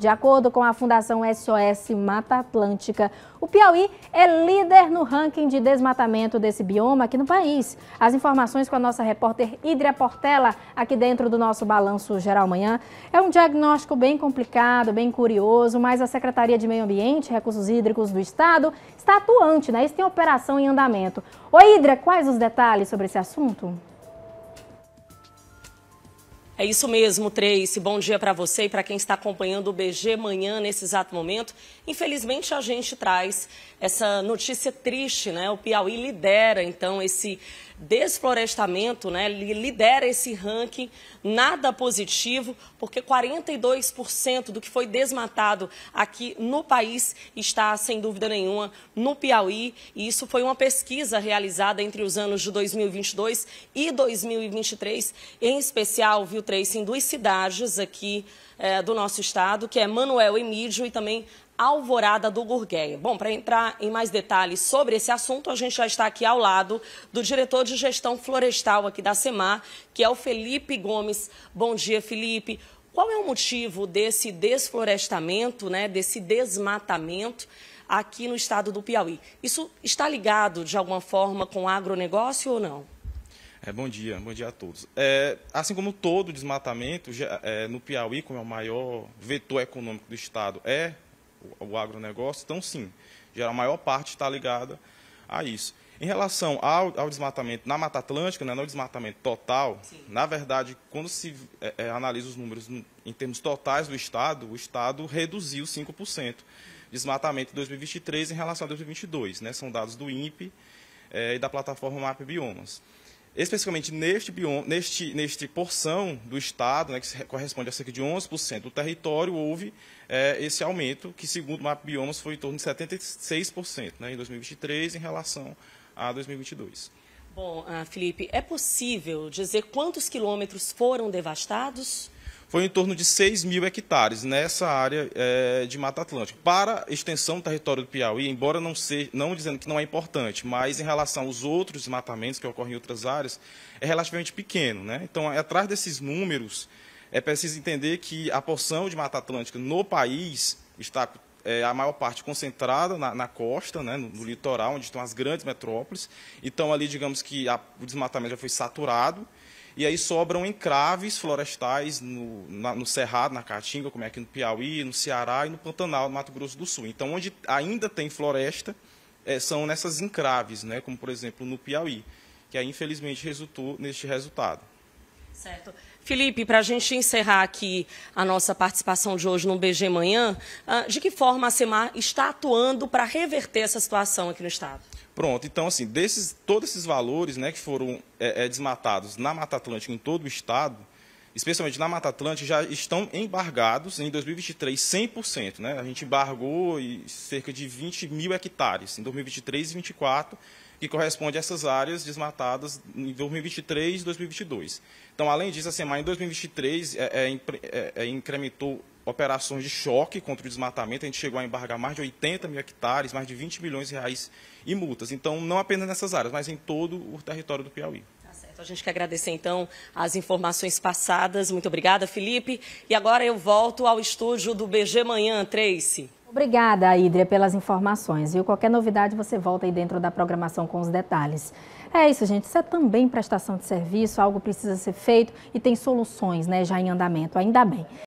De acordo com a Fundação SOS Mata Atlântica, o Piauí é líder no ranking de desmatamento desse bioma aqui no país. As informações com a nossa repórter Hidra Portela, aqui dentro do nosso Balanço Geral amanhã É um diagnóstico bem complicado, bem curioso, mas a Secretaria de Meio Ambiente e Recursos Hídricos do Estado está atuante, né? Isso tem operação em andamento. Oi, Hidra, quais os detalhes sobre esse assunto? É isso mesmo, Trace. Bom dia para você e para quem está acompanhando o BG Manhã nesse exato momento. Infelizmente, a gente traz essa notícia triste, né? O Piauí lidera, então, esse desflorestamento, né, lidera esse ranking, nada positivo, porque 42% do que foi desmatado aqui no país está, sem dúvida nenhuma, no Piauí. E isso foi uma pesquisa realizada entre os anos de 2022 e 2023, em especial, viu, Tracy, em duas cidades aqui é, do nosso estado, que é Manuel Emídio e também Alvorada do Gurgueia. Bom, para entrar em mais detalhes sobre esse assunto, a gente já está aqui ao lado do diretor de gestão florestal aqui da SEMAR, que é o Felipe Gomes. Bom dia, Felipe. Qual é o motivo desse desflorestamento, né, desse desmatamento aqui no estado do Piauí? Isso está ligado, de alguma forma, com o agronegócio ou não? É, bom dia, bom dia a todos. É, assim como todo desmatamento, já, é, no Piauí, como é o maior vetor econômico do Estado, é o, o agronegócio, então sim, já a maior parte está ligada a isso. Em relação ao, ao desmatamento na Mata Atlântica, né, não é desmatamento total, sim. na verdade, quando se é, é, analisa os números em termos totais do Estado, o Estado reduziu 5% desmatamento de 2023 em relação a 2022. Né, são dados do INPE e da plataforma Map Biomas especificamente neste, neste, neste porção do Estado, né, que corresponde a cerca de 11% do território, houve é, esse aumento, que segundo o Mapa Biomas foi em torno de 76% né, em 2023 em relação a 2022. Bom, ah, Felipe, é possível dizer quantos quilômetros foram devastados? foi em torno de 6 mil hectares nessa área é, de Mata Atlântica. Para a extensão do território do Piauí, embora não seja, não dizendo que não é importante, mas em relação aos outros desmatamentos que ocorrem em outras áreas, é relativamente pequeno. Né? Então, atrás desses números, é preciso entender que a porção de Mata Atlântica no país está é, a maior parte concentrada na, na costa, né, no, no, litoral, onde estão as grandes metrópoles. Então, ali, digamos que a, o desmatamento já foi saturado. E aí sobram encraves florestais no, na, no Cerrado, na Caatinga, como é aqui no Piauí, no Ceará e no Pantanal, no Mato Grosso do Sul. Então, onde ainda tem floresta, é, são nessas encraves, né? como por exemplo no Piauí, que aí infelizmente resultou neste resultado. Certo. Felipe, para a gente encerrar aqui a nossa participação de hoje no BG Manhã, ah, de que forma a SEMAR está atuando para reverter essa situação aqui no Estado? Pronto, então assim, desses, todos esses valores né, que foram é, é, desmatados na Mata Atlântica, em todo o estado, especialmente na Mata Atlântica, já estão embargados em 2023 100%. Né? A gente embargou cerca de 20 mil hectares em 2023 e 2024, que corresponde a essas áreas desmatadas em 2023 e 2022. Então, além disso, a assim, SEMAI em 2023 é, é, é, é, incrementou operações de choque contra o desmatamento. A gente chegou a embargar mais de 80 mil hectares, mais de 20 milhões de reais em multas. Então, não apenas nessas áreas, mas em todo o território do Piauí. Tá certo. A gente quer agradecer, então, as informações passadas. Muito obrigada, Felipe. E agora eu volto ao estúdio do BG Manhã, Tracy. Obrigada, Idria, pelas informações. E qualquer novidade você volta aí dentro da programação com os detalhes. É isso, gente. Isso é também prestação de serviço, algo precisa ser feito e tem soluções né, já em andamento, ainda bem.